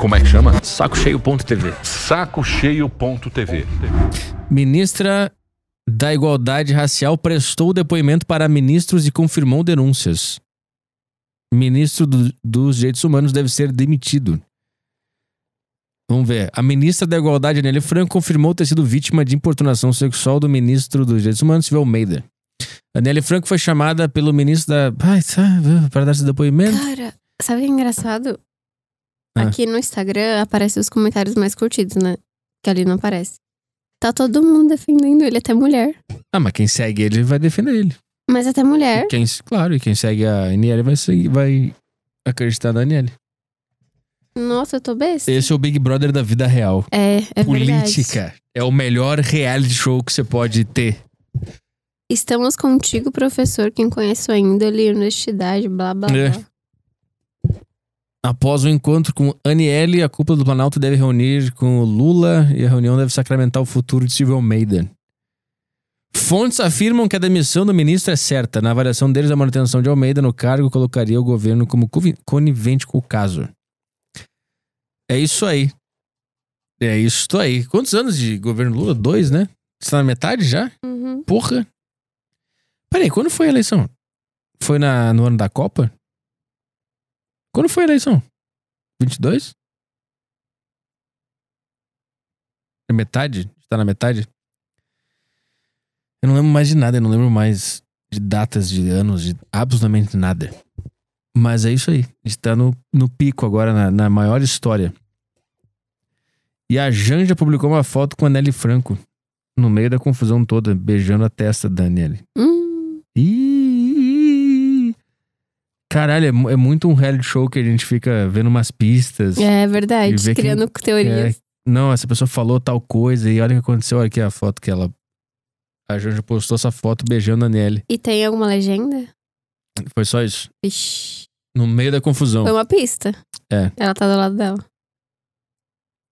Como é que chama? Sacocheio.tv. Sacocheio.tv. Ministra da Igualdade Racial prestou depoimento para ministros e confirmou denúncias. Ministro do, dos Direitos Humanos deve ser demitido. Vamos ver. A ministra da Igualdade, Aniele Franco, confirmou ter sido vítima de importunação sexual do ministro dos Direitos Humanos, Silvio Almeida. Aniele Franco foi chamada pelo ministro da. Ai, sabe, para dar esse depoimento. Cara, sabe o que é engraçado? Ah. Aqui no Instagram aparecem os comentários mais curtidos, né? Que ali não aparece. Tá todo mundo defendendo ele, até mulher. Ah, mas quem segue ele vai defender ele. Mas até mulher. E quem, claro, e quem segue a NL vai, seguir, vai acreditar na NL. Nossa, eu tô besta. Esse é o Big Brother da vida real. É, é Política verdade. é o melhor reality show que você pode ter. Estamos contigo, professor. Quem conhece ainda, honestidade, blá blá blá. É. Após o um encontro com Aniele, a cúpula do Planalto deve reunir com Lula e a reunião deve sacramentar o futuro de Silvio Almeida. Fontes afirmam que a demissão do ministro é certa. Na avaliação deles, a manutenção de Almeida no cargo colocaria o governo como conivente com o caso. É isso aí. É isso aí. Quantos anos de governo Lula? Dois, né? Está na metade já? Uhum. Porra. Peraí, quando foi a eleição? Foi na, no ano da Copa? Quando foi a eleição? 22? É metade? Está na metade? Eu não lembro mais de nada, eu não lembro mais de datas, de anos, de absolutamente nada. Mas é isso aí. Está no, no pico agora, na, na maior história. E a Janja publicou uma foto com a Nelly Franco, no meio da confusão toda, beijando a testa da Nelly. Hum. Caralho, é, é, muito um reality show que a gente fica vendo umas pistas. É verdade, criando quem, teorias. É, não, essa pessoa falou tal coisa e olha o que aconteceu. Olha aqui a foto que ela. A Janja postou essa foto beijando a Nelly. E tem alguma legenda? Foi só isso. Ixi. No meio da confusão. Foi uma pista. É. Ela tá do lado dela.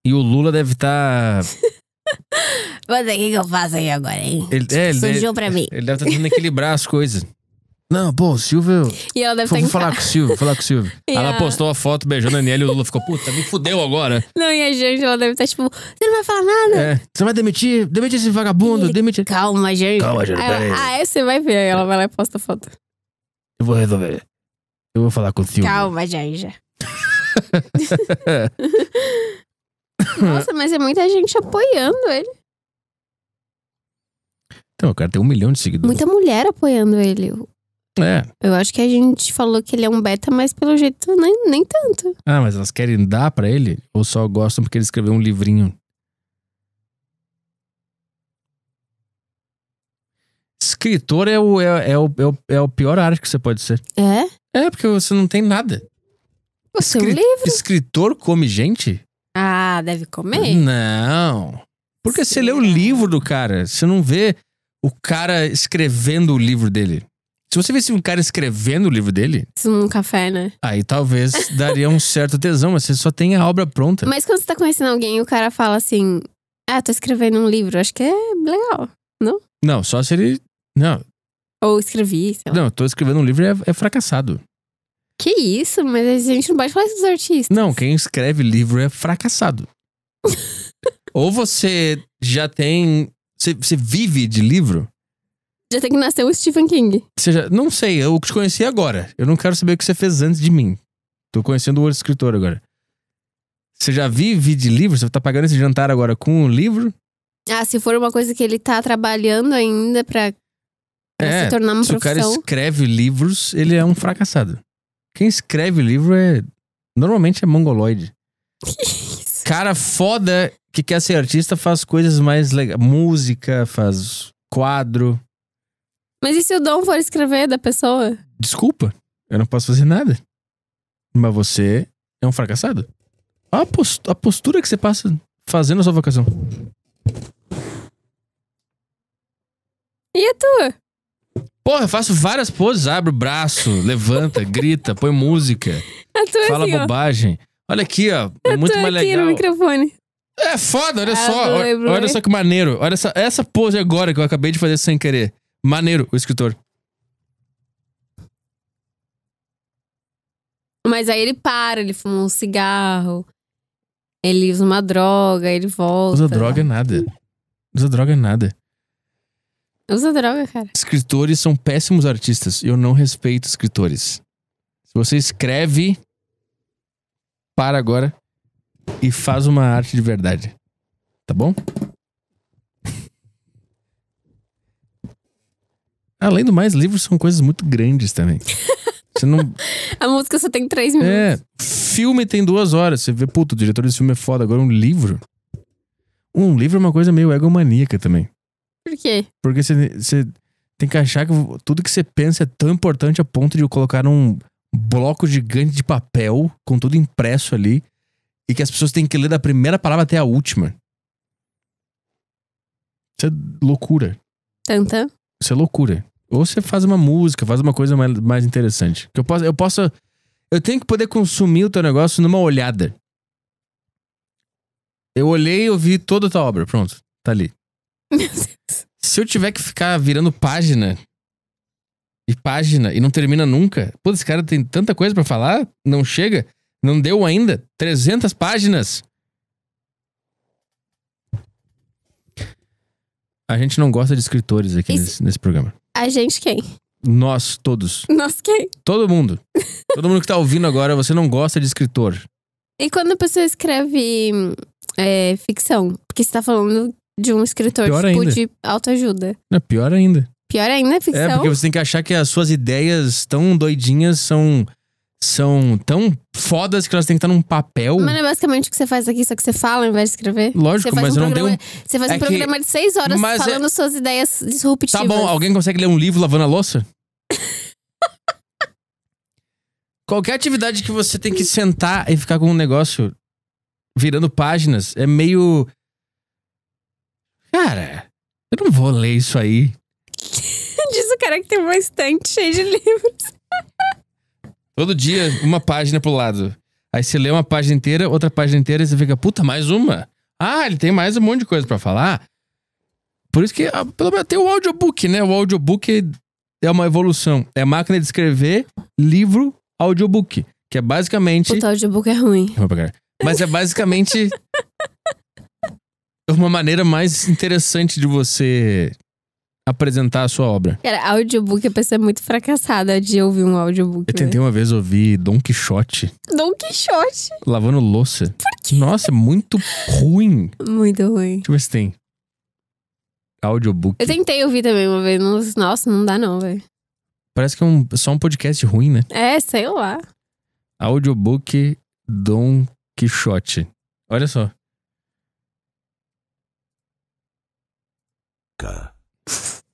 E o Lula deve estar. Tá... Mas o que, eu faço aí agora, hein? Ele, é, Surgiu ele, pra mim. Ele deve estar tá tentando equilibrar as coisas. Não, pô, o Silvio. E ela deve estar tá falar com o Silvio, falar com o Silvio. ela postou a foto beijando a Aniele e o Lula ficou, puta, me fudeu agora. Não, e a gente, ela deve estar tá tipo, você não vai falar nada. É, você vai demitir, demite esse vagabundo, demite. Calma, gente. Calma, gente. ah, é, você vai ver. Aí ela vai lá e posta a foto. Eu vou resolver. Eu vou falar com o Silvio. Calma, Janja. Nossa, mas é muita gente apoiando ele. Então, o cara tem um milhão de seguidores. Muita mulher apoiando ele. É. Eu acho que a gente falou que ele é um beta, mas pelo jeito nem, nem tanto. Ah, mas elas querem dar para ele? Ou só gostam porque ele escreveu um livrinho? Escritor é o, é, é o, é o, é o pior arte que você pode ser. É? É, porque você não tem nada. O seu um livro? Escritor come gente? Ah, deve comer? Não. Porque Sim. você lê o livro do cara, você não vê o cara escrevendo o livro dele. Se você visse um cara escrevendo o livro dele. Um café, né? Aí talvez daria um certo tesão, mas você só tem a obra pronta. Mas quando você tá conhecendo alguém e o cara fala assim: Ah, tô escrevendo um livro, acho que é legal, não? Não, só se ele. Não. Ou escrevi, sei lá. Não, tô escrevendo um livro é, é fracassado. Que isso? Mas a gente não pode falar isso dos artistas. Não, quem escreve livro é fracassado. Ou você já tem. Você, você vive de livro, já tem que nascer o Stephen King. Seja, não sei, eu te conheci agora. Eu não quero saber o que você fez antes de mim. Tô conhecendo o outro escritor agora. Você já vive de livro? Você tá pagando esse jantar agora com um livro? Ah, se for uma coisa que ele tá trabalhando ainda pra, pra é, se tornar uma se profissão. Se o cara escreve livros, ele é um fracassado. Quem escreve livro é. Normalmente é mongoloide. Isso. Cara foda que quer ser artista faz coisas mais legais. Música, faz quadro. Mas e se o Dom for escrever da pessoa? Desculpa, eu não posso fazer nada. Mas você é um fracassado. Olha a, postura que você passa fazendo a sua vocação. E a tua? Porra, eu faço várias poses. abre o braço, levanta, grita, põe música. A tua fala assim, bobagem. Ó. Olha aqui, ó. É muito mais aqui legal. no microfone. É foda, olha ah, só. Olha, olha só que maneiro. Olha essa, essa pose agora que eu acabei de fazer sem querer. Maneiro, o escritor. Mas aí ele para, ele fuma um cigarro, ele usa uma droga, ele volta. Usa droga é nada. Usa droga é nada. Usa droga, cara. Escritores são péssimos artistas. Eu não respeito escritores. Se você escreve, para agora e faz uma arte de verdade. Tá bom? Além do mais, livros são coisas muito grandes também. Você não. a música só tem três minutos. É. Filme tem duas horas. Você vê, puto, o diretor desse filme é foda. Agora, um livro. Um livro é uma coisa meio egomaníaca também. Por quê? Porque você, tem que achar que tudo que você pensa é tão importante a ponto de colocar um bloco gigante de papel com tudo impresso ali e que as pessoas têm que ler da primeira palavra até a última. Isso é loucura. Tanta? Isso é loucura. Ou você faz uma música, faz uma coisa mais, mais interessante. Que eu posso, eu posso. Eu tenho que poder consumir o teu negócio numa olhada. Eu olhei eu vi toda a tua obra. Pronto, tá ali. Se eu tiver que ficar virando página e página e não termina nunca, pô, esse cara tem tanta coisa para falar, não chega, não deu ainda. 300 páginas. A gente não gosta de escritores aqui nesse, nesse programa. A gente quem? Nós todos. Nós quem? Todo mundo. Todo mundo que tá ouvindo agora, você não gosta de escritor. E quando a pessoa escreve é, ficção? Porque você tá falando de um escritor pior tipo ainda. de autoajuda. É pior ainda. Pior ainda é ficção. É, porque você tem que achar que as suas ideias tão doidinhas são são tão fodas que elas têm que estar num papel. Mas é basicamente o que você faz aqui, só que você fala ao invés de escrever. Lógico, mas um eu não dei um. Você faz é um que... programa de seis horas mas é- falando é... suas ideias disruptivas. Tá bom, alguém consegue ler um livro lavando a louça? Qualquer atividade que você tem que sentar e ficar com um negócio virando páginas é meio. Cara, eu não vou ler isso aí. Diz o cara que tem uma estante cheia de livros. Todo dia, uma página pro lado. Aí você lê uma página inteira, outra página inteira, e você fica, puta, mais uma. Ah, ele tem mais um monte de coisa para falar. Por isso que, ah, pelo menos, tem o audiobook, né? O audiobook é uma evolução. É máquina de escrever, livro, audiobook. Que é basicamente. Puta, audiobook é ruim. É Mas é basicamente. uma maneira mais interessante de você apresentar a sua obra. Cara, audiobook, é pessoa ser muito fracassada de ouvir um audiobook. Eu tentei né? uma vez ouvir Don Quixote. Don Quixote? Lavando louça. Por quê? Nossa, é muito ruim. Muito ruim. Deixa eu ver se tem. Audiobook. Eu tentei ouvir também uma vez. Nossa, não dá não, velho. Parece que é um, só um podcast ruim, né? É, sei lá. Audiobook Don Quixote. Olha só.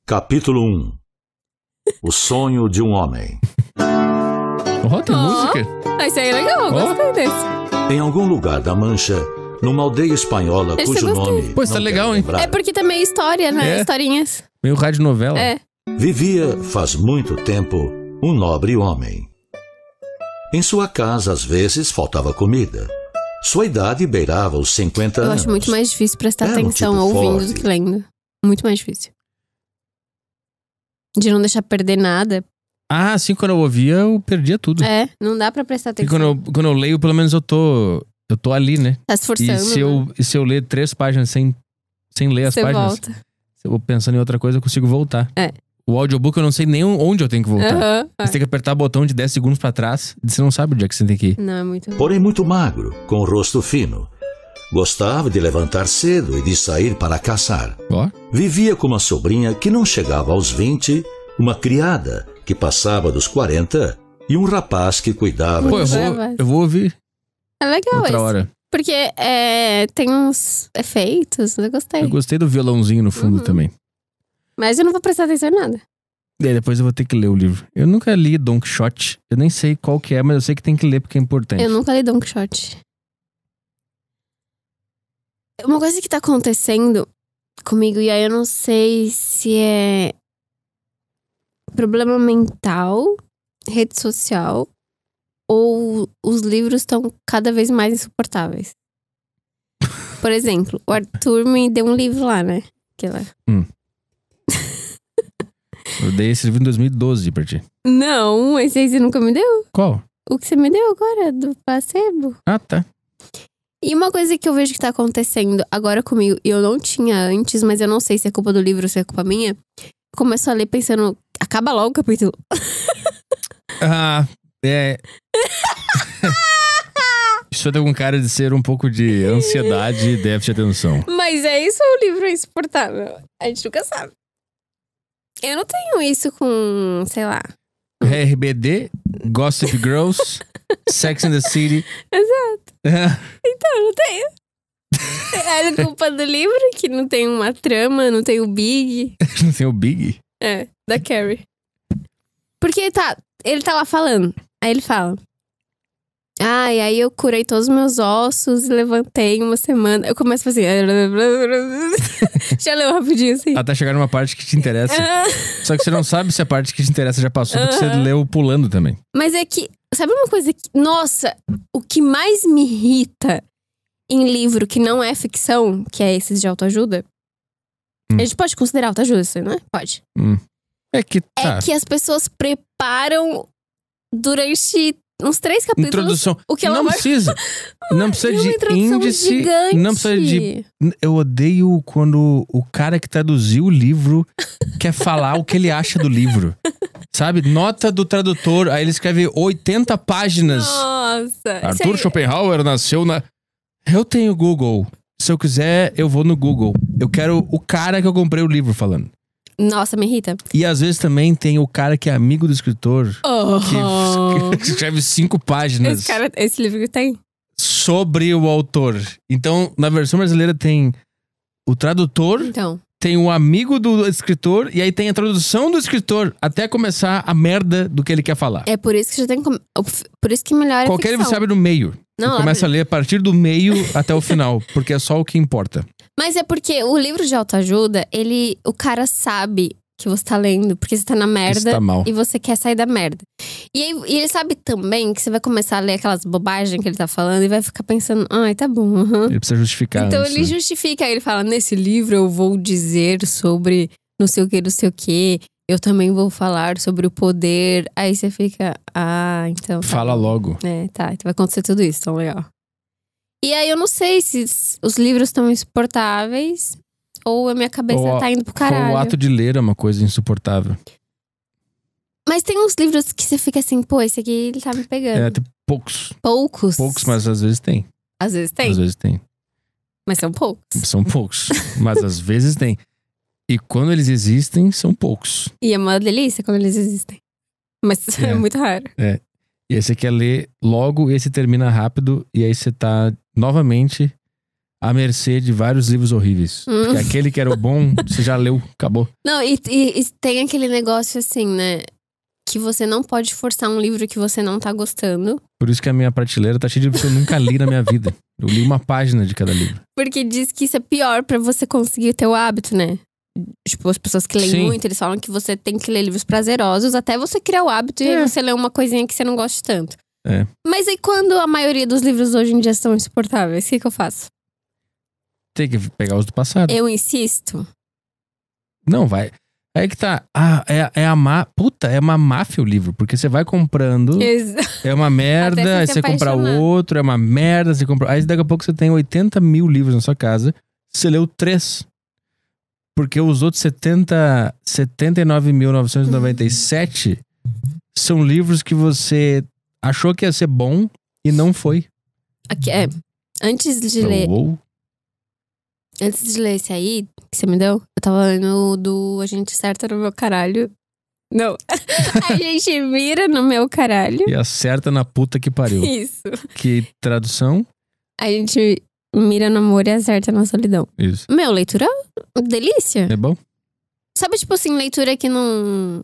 Capítulo 1 O sonho de um homem. Oh, tem oh, música? Isso aí é legal, oh. gostei desse. Em algum lugar da Mancha, numa aldeia espanhola Esse cujo nome. Pô, isso é tá legal, hein? É porque também é história, né? É. Historinhas. Meio rádio novela. É. Vivia, faz muito tempo, um nobre homem. Em sua casa, às vezes, faltava comida. Sua idade beirava os 50 anos. Eu acho muito mais difícil prestar Era atenção um tipo ouvindo forte. do que lendo. Muito mais difícil. De não deixar perder nada. Ah, assim, quando eu ouvia, eu perdia tudo. É, não dá pra prestar atenção. E quando eu, quando eu leio, pelo menos eu tô. Eu tô ali, né? Tá se forçando. E se, né? eu, e se eu ler três páginas sem, sem ler as Você páginas. Volta. Se eu vou pensando em outra coisa, eu consigo voltar. É. O audiobook eu não sei nem onde eu tenho que voltar. Uhum, é. Você tem que apertar o botão de 10 segundos para trás e você não sabe onde é que você tem que ir. Não, é muito. Porém, muito magro, com o rosto fino Gostava de levantar cedo e de sair para caçar. Oh. Vivia com uma sobrinha que não chegava aos 20, uma criada que passava dos 40 e um rapaz que cuidava. Pô, eu, vou, eu vou ouvir. É legal Outra hora. Porque é, tem uns efeitos, eu gostei. Eu gostei do violãozinho no fundo uhum. também. Mas eu não vou prestar atenção em nada. E depois eu vou ter que ler o livro. Eu nunca li Don Quixote. Eu nem sei qual que é, mas eu sei que tem que ler porque é importante. Eu nunca li Don Quixote. Uma coisa que tá acontecendo comigo, e aí eu não sei se é problema mental, rede social, ou os livros estão cada vez mais insuportáveis. Por exemplo, o Arthur me deu um livro lá, né? Que lá. Hum. eu dei esse livro em 2012 pra ti. Não, esse aí você nunca me deu. Qual? O que você me deu agora, do placebo. Ah, tá. E uma coisa que eu vejo que tá acontecendo agora comigo, e eu não tinha antes, mas eu não sei se é culpa do livro ou se é culpa minha, começo a ler pensando, acaba logo o capítulo. Ah, é. Isso tem algum cara de ser um pouco de ansiedade e déficit de atenção. Mas é isso ou é o livro é insuportável? A gente nunca sabe. Eu não tenho isso com, sei lá, RBD, Gossip Girls, Sex in the City. Exato. É. então, não tem. É a culpa do livro que não tem uma trama, não tem o Big. não tem o Big? É, da Carrie. Porque tá, ele tá lá falando. Aí ele fala: ah, e aí eu curei todos os meus ossos, levantei uma semana. Eu começo a fazer. já leu rapidinho assim. Até chegar numa parte que te interessa. Só que você não sabe se a parte que te interessa já passou, porque você leu pulando também. Mas é que. Sabe uma coisa que. Nossa, o que mais me irrita em livro que não é ficção, que é esses de autoajuda. Hum. A gente pode considerar autoajuda, né? Pode. Hum. É que. É tá. É que as pessoas preparam durante uns três capítulos. Introdução. O que ela não vai... precisa. Não precisa de índice. Gigante. Não precisa de. Eu odeio quando o cara que traduziu o livro quer falar o que ele acha do livro. Sabe? Nota do tradutor. Aí ele escreve 80 páginas. Nossa. Arthur aí... Schopenhauer nasceu na. Eu tenho Google. Se eu quiser, eu vou no Google. Eu quero o cara que eu comprei o livro falando. Nossa, me irrita. E às vezes também tem o cara que é amigo do escritor, oh. que escreve cinco páginas. Esse, cara, esse livro tem? Sobre o autor. Então, na versão brasileira tem o tradutor. Então. Tem o amigo do escritor e aí tem a tradução do escritor até começar a merda do que ele quer falar. É por isso que já tem. Por isso que melhor é Qualquer livro sabe no meio. Não, começa a ler a partir do meio até o final, porque é só o que importa. Mas é porque o livro de autoajuda, ele, o cara sabe que você tá lendo, porque você tá na merda tá e você quer sair da merda. E, aí, e, ele sabe também que você vai começar a ler aquelas bobagens que ele tá falando e vai ficar pensando, ai, tá bom. Uhum. Ele precisa justificar. Então ele né? justifica, ele fala: nesse livro eu vou dizer sobre não sei o que, não sei o que, eu também vou falar sobre o poder. Aí você fica, ah, então. Tá. Fala logo. É, tá. Então vai acontecer tudo isso, então legal. E aí eu não sei se os livros estão insuportáveis ou a minha cabeça ou, tá indo pro caralho. o ato de ler é uma coisa insuportável. Mas tem uns livros que você fica assim, pô, esse aqui ele tá me pegando. É, tem poucos. Poucos? Poucos, mas às vezes tem. Às vezes tem? Às vezes tem. Mas são poucos. São poucos, mas às vezes tem. E quando eles existem, são poucos. E é uma delícia quando eles existem. Mas é, é muito raro. É. E aí você quer ler logo, e esse termina rápido, e aí você tá novamente à mercê de vários livros horríveis. Hum. aquele que era o bom, você já leu, acabou. Não, e, e, e, tem aquele negócio assim, né? Que você não pode forçar um livro que você não tá gostando. Por isso que a minha prateleira tá cheia de livros que eu nunca li na minha vida. Eu li uma página de cada livro. Porque diz que isso é pior para você conseguir ter o hábito, né? Tipo, as pessoas que leem Sim. muito, eles falam que você tem que ler livros prazerosos até você criar o hábito é. e você ler uma coisinha que você não gosta tanto. É. Mas e quando a maioria dos livros hoje em dia são insuportáveis? O que, que eu faço? Tem que pegar os do passado. Eu insisto. Não, vai. Aí que tá. Ah, é, é a má. Puta, é uma máfia o livro, porque você vai comprando. Ex é uma merda, aí você compra outro, é uma merda, você compra. Aí daqui a pouco você tem 80 mil livros na sua casa, você leu três. Porque os outros 70, 79.997 são livros que você achou que ia ser bom e não foi. Aqui, é, antes de então, ler. Ou... Antes de ler esse aí, que você me deu, eu tava lendo do A gente acerta no meu caralho. Não. a gente mira no meu caralho. E acerta na puta que pariu. Isso. Que tradução? A gente Mira no amor e acerta na solidão. Isso. Meu, leitura delícia. É bom? Sabe, tipo assim, leitura que não.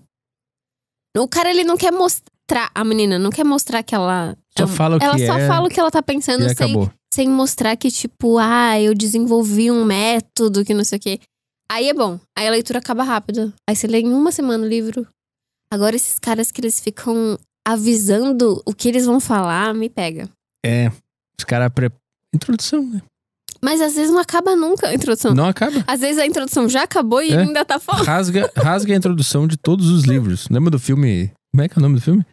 O cara, ele não quer mostrar. A menina não quer mostrar que ela. Só é, fala o que Ela só é, fala o que ela tá pensando sem, acabou. sem mostrar que, tipo, ah, eu desenvolvi um método que não sei o quê. Aí é bom. Aí a leitura acaba rápido. Aí você lê em uma semana o livro. Agora, esses caras que eles ficam avisando o que eles vão falar, me pega. É. Os caras pre Introdução, né? Mas às vezes não acaba nunca a introdução. Não acaba. Às vezes a introdução já acabou e é. ainda tá forte Rasga, rasga a introdução de todos os livros. Lembra do filme. Como é que é o nome do filme?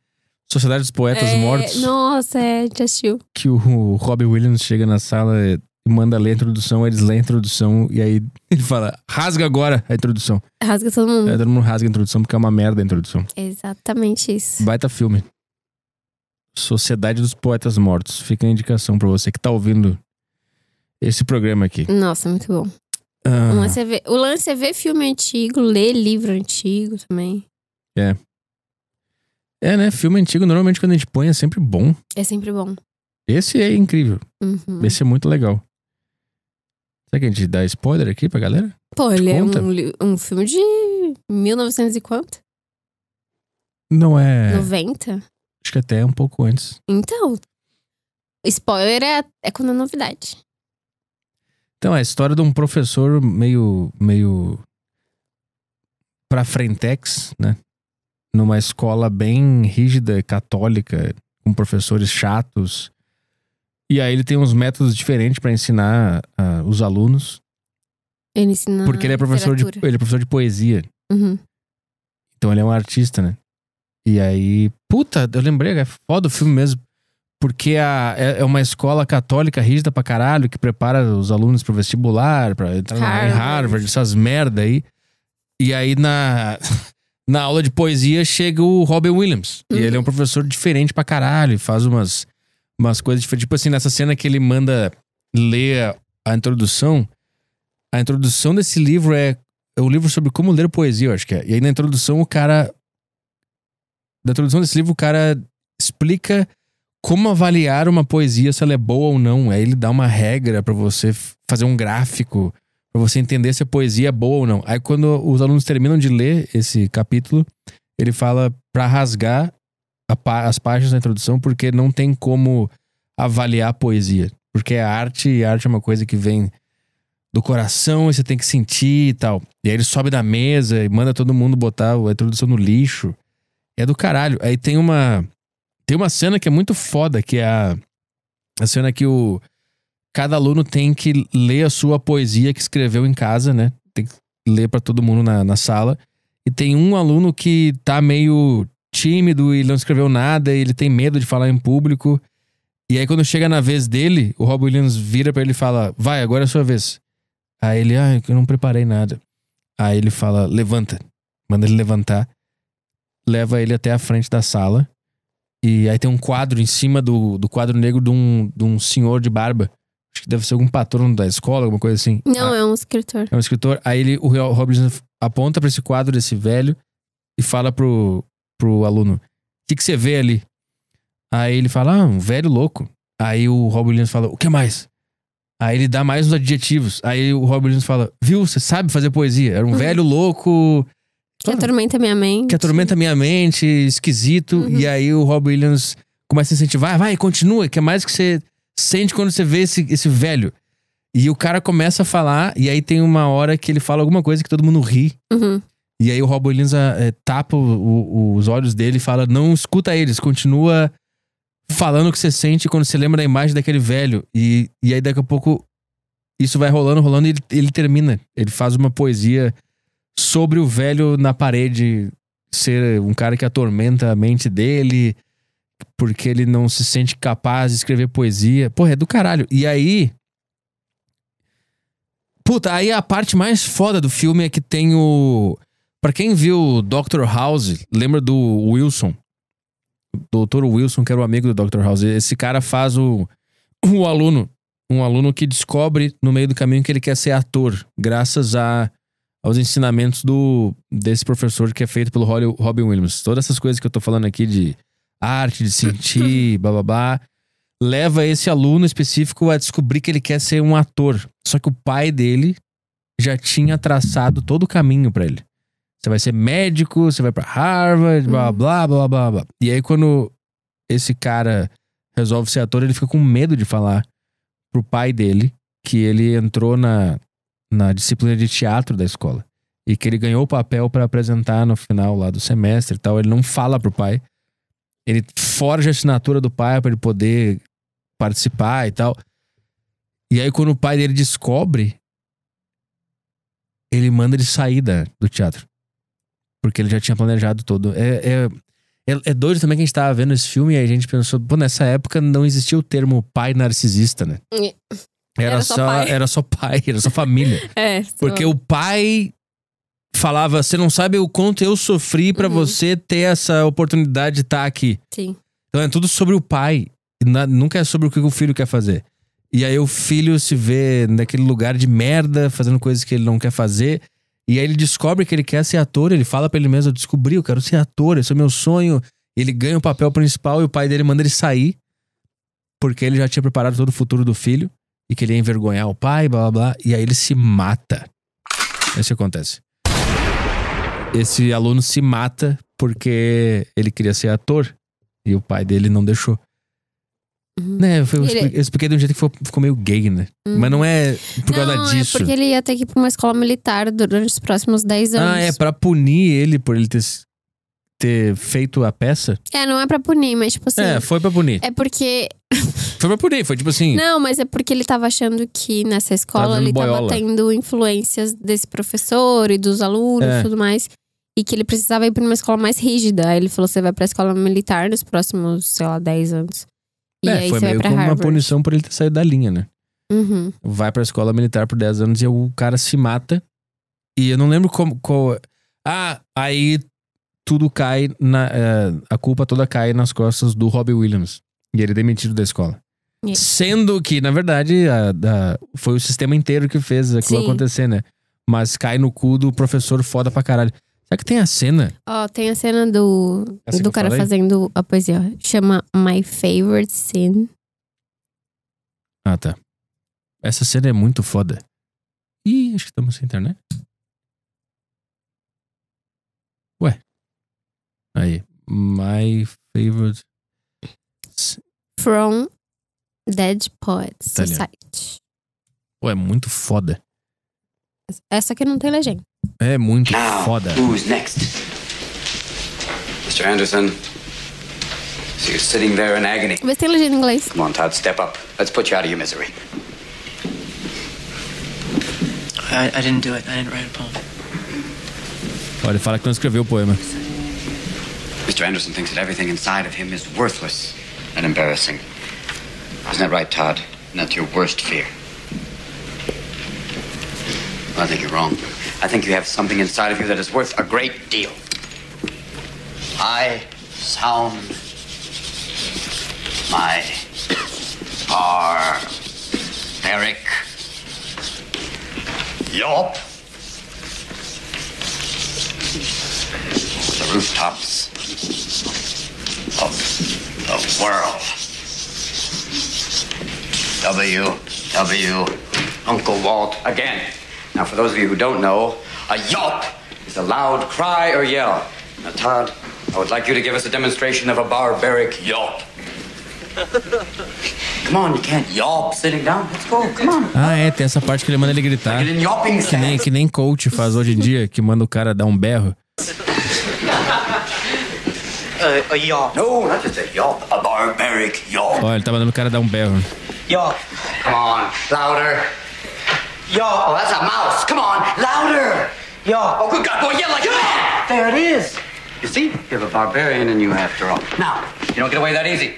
Sociedade dos Poetas é... Mortos. Nossa, é, já assistiu. Que o, o Robbie Williams chega na sala e manda ler a introdução, eles lêem a introdução e aí ele fala: rasga agora a introdução. Rasga todo mundo. É, todo mundo rasga a introdução porque é uma merda a introdução. exatamente isso. Baita filme. Sociedade dos Poetas Mortos. Fica a indicação para você que tá ouvindo esse programa aqui. Nossa, muito bom. Ah. O, lance é ver, o lance é ver filme antigo, ler livro antigo também. É. É, né? Filme antigo, normalmente quando a gente põe é sempre bom. É sempre bom. Esse é incrível. Uhum. Esse é muito legal. Será que a gente dá spoiler aqui pra galera? Pô, ele é um, um, filme de 1900 e quanto? Não é. 90? Acho que até um pouco antes. Então. Spoiler é, é quando é novidade. Então, é a história de um professor meio. meio. pra frentex, né? Numa escola bem rígida, católica, com professores chatos. E aí ele tem uns métodos diferentes para ensinar uh, os alunos. Ele ensina. Porque ele é professor, de, ele é professor de poesia. Uhum. Então ele é um artista, né? E aí, puta, eu lembrei, é foda o filme mesmo. Porque a, é, é uma escola católica rígida pra caralho, que prepara os alunos pro vestibular, pra entrar Harvard. em Harvard, essas merda aí. E aí, na, na aula de poesia, chega o Robin Williams. Uhum. E ele é um professor diferente pra caralho, faz umas, umas coisas diferentes. Tipo assim, nessa cena que ele manda ler a, a introdução, a introdução desse livro é é o livro sobre como ler poesia, eu acho que é. E aí na introdução o cara da introdução desse livro, o cara explica como avaliar uma poesia, se ela é boa ou não. Aí ele dá uma regra para você fazer um gráfico, para você entender se a poesia é boa ou não. Aí quando os alunos terminam de ler esse capítulo, ele fala para rasgar pá as páginas da introdução, porque não tem como avaliar a poesia. Porque é arte, e arte é uma coisa que vem do coração, e você tem que sentir e tal. E aí ele sobe da mesa e manda todo mundo botar a introdução no lixo. É do caralho. Aí tem uma. Tem uma cena que é muito foda, que é a, a cena que o. Cada aluno tem que ler a sua poesia que escreveu em casa, né? Tem que ler para todo mundo na, na sala. E tem um aluno que tá meio tímido e não escreveu nada, e ele tem medo de falar em público. E aí, quando chega na vez dele, o Rob Williams vira para ele e fala: Vai, agora é a sua vez. Aí ele, ah, eu não preparei nada. Aí ele fala, levanta. Manda ele levantar leva ele até a frente da sala. E aí tem um quadro em cima do, do quadro negro de um, de um senhor de barba. Acho que deve ser algum patrono da escola, alguma coisa assim. Não, ah, é um escritor. É um escritor. Aí ele, o Robinson aponta para esse quadro desse velho e fala pro, pro aluno: O que, que você vê ali? Aí ele fala: Ah, um velho louco. Aí o Rob fala: O que mais? Aí ele dá mais uns adjetivos. Aí o Rob fala: Viu, você sabe fazer poesia? Era um velho louco que atormenta minha mente. Que atormenta minha mente, esquisito. Uhum. E aí o Rob Williams começa a incentivar, vai, continua, que é mais que você sente quando você vê esse, esse velho. E o cara começa a falar, e aí tem uma hora que ele fala alguma coisa que todo mundo ri. Uhum. E aí o Rob Williams é, tapa o, o, os olhos dele e fala: Não escuta eles, continua falando o que você sente quando você lembra da imagem daquele velho. E, e aí daqui a pouco isso vai rolando, rolando, e ele, ele termina. Ele faz uma poesia sobre o velho na parede ser um cara que atormenta a mente dele porque ele não se sente capaz de escrever poesia. Porra, é do caralho. E aí. Puta, aí a parte mais foda do filme é que tem o. Pra quem viu Dr. House, lembra do Wilson? Doutor Wilson, que era o amigo do Dr. House. Esse cara faz o, o aluno. Um aluno que descobre no meio do caminho que ele quer ser ator, graças a aos ensinamentos do, desse professor que é feito pelo Robin Williams. Todas essas coisas que eu tô falando aqui de arte, de sentir, blá, leva esse aluno específico a descobrir que ele quer ser um ator. Só que o pai dele já tinha traçado todo o caminho para ele. Você vai ser médico, você vai para Harvard, blá, uhum. blá, blá, blá, blá. E aí quando esse cara resolve ser ator, ele fica com medo de falar pro pai dele que ele entrou na na disciplina de teatro da escola. E que ele ganhou o papel para apresentar no final lá do semestre e tal. Ele não fala pro pai. Ele forja a assinatura do pai para ele poder participar e tal. E aí, quando o pai dele descobre, ele manda ele sair do teatro. Porque ele já tinha planejado todo. É, é, é, é, doido também que a gente tava vendo esse filme e a gente pensou, pô, nessa época não existia o termo pai narcisista, né? É. Era, era só, só era só pai, era só família. é, Porque o pai falava: Você não sabe o quanto eu sofri para uhum. você ter essa oportunidade de estar tá aqui. Sim. Então é tudo sobre o pai. Na, nunca é sobre o que o filho quer fazer. E aí o filho se vê naquele lugar de merda, fazendo coisas que ele não quer fazer. E aí ele descobre que ele quer ser ator. Ele fala pra ele mesmo: Eu descobri, eu quero ser ator, esse é o meu sonho. Ele ganha o papel principal e o pai dele manda ele sair. Porque ele já tinha preparado todo o futuro do filho e que ele ia envergonhar o pai, blá blá blá, e aí ele se mata. É isso que acontece. Esse aluno se mata porque ele queria ser ator e o pai dele não deixou. Uhum. Né, eu, ele... eu expliquei de um jeito que ficou meio gay, né? Uhum. Mas não é por não, causa é disso. É porque ele ia ter que ir pra uma escola militar durante os próximos 10 ah, anos. Ah, é pra punir ele por ele ter ter feito a peça. É, não é pra punir, mas tipo assim. É, foi pra punir. É porque. foi pra punir, foi tipo assim. Não, mas é porque ele tava achando que nessa escola tava ele boiola. tava tendo influências desse professor e dos alunos é. e é. tudo mais. E que ele precisava ir pra uma escola mais rígida. Aí ele falou: você vai pra escola militar nos próximos, sei lá, 10 anos. E é, aí foi você meio vai pra como uma punição pra ele ter saído da linha, né? Uhum. Vai pra escola militar por 10 anos e o cara se mata. E eu não lembro como. Qual... Ah, aí tudo cai na. Uh, a culpa toda cai nas costas do Robbie Williams. E ele é demitido da escola. Yeah. Sendo que, na verdade, a, a, foi o sistema inteiro que fez aquilo Sim. acontecer, né? Mas cai no cu do professor foda pra caralho. Será que tem a cena? Ó, oh, tem a cena do, é assim do cara falei? fazendo a poesia. Chama My Favorite Scene. Ah, tá. Essa cena é muito foda. Ih, acho que estamos sem internet. Aí. My favorite. From Dead Poet Society. Pô, é muito foda. Essa aqui não tem legenda. É muito Now, foda. Who's next? Mr. Anderson. So you're sitting there in agony. Vê se tem legenda em inglês. Come on, Todd, step up. Let's put you out of your misery. I, I didn't do it. I didn't write a poem. Olha, ele fala que não escreveu o poema. Mr. Anderson thinks that everything inside of him is worthless and embarrassing. Isn't that right, Todd? And that's your worst fear. Well, I think you're wrong. I think you have something inside of you that is worth a great deal. I sound my barbaric yelp. The rooftops of the world. W, W, Uncle Walt again. Now, for those of you who don't know, a yelp is a loud cry or yell. Now, Todd, I would like you to give us a demonstration of a barbaric yelp. Come on, you can't yelp sitting down. Let's go. Come on. Ah, é, tem essa parte que ele manda ele gritar. Que nem, que nem coach faz hoje em dia, que manda o cara dar um berro a, a No, not just a yaw. A barbaric yaw. Ó, ele tá mandando o cara dar um berro. Yaw. Come on, louder. Yaw. Oh, that's a mouse. Come on, louder. Yaw. Oh, good God, boy, yell like a man. There it is. You see? You have a barbarian in you after all. Now, you don't get away that easy.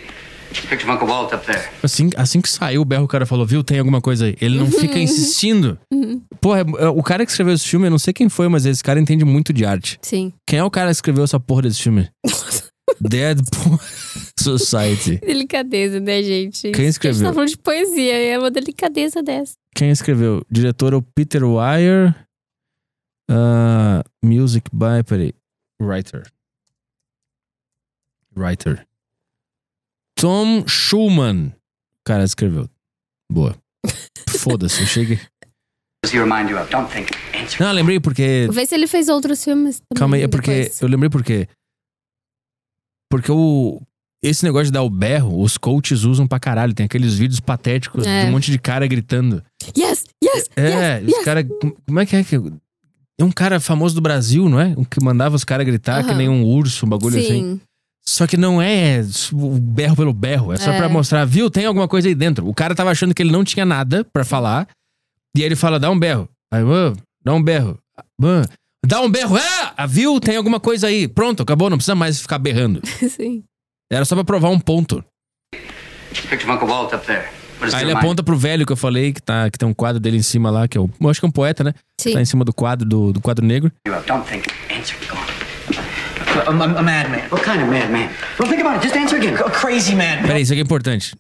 Picture Uncle Walt up there. Assim, assim que saiu o berro, o cara falou, viu, tem alguma coisa aí. Ele não uhum. fica insistindo. Porra, é, é, o cara que escreveu esse filme, eu não sei quem foi, mas esse cara entende muito de arte. Sim. Quem é o cara que escreveu essa porra desse filme? Dead Society. Delicadeza, né, gente? Quem escreveu? a gente tá falando de poesia, é uma delicadeza dessa. Quem escreveu? Diretor é o Peter Weir. Uh, music by, peraí. Writer. Writer. Tom Schumann. O cara escreveu. Boa. Foda-se, eu cheguei. Não, lembrei porque. Vê se ele fez outros filmes. Calma aí, é porque. Depois. Eu lembrei porque porque o, esse negócio de dar o berro, os coaches usam pra caralho. Tem aqueles vídeos patéticos é. de um monte de cara gritando. Yes, yes, É, yes, os yes. caras... Como é que é que... É um cara famoso do Brasil, não é? O que mandava os caras gritar uhum. que nem um urso, um bagulho assim. Sim. assim. Só que não é o berro pelo berro. É só é. pra mostrar, viu? Tem alguma coisa aí dentro. O cara tava achando que ele não tinha nada para falar. E aí ele fala, dá um berro. Aí, mano dá um berro. Man, Dá um berro. Ah, ah, viu? Tem alguma coisa aí. Pronto, acabou. Não precisa mais ficar berrando. Sim. Era só pra provar um ponto. Aí ele aponta pro velho que eu falei, que, tá, que tem um quadro dele em cima lá, que é o, eu acho que é um poeta, né? Sim. Tá em cima do quadro, do, do quadro negro. Peraí, isso aqui é importante.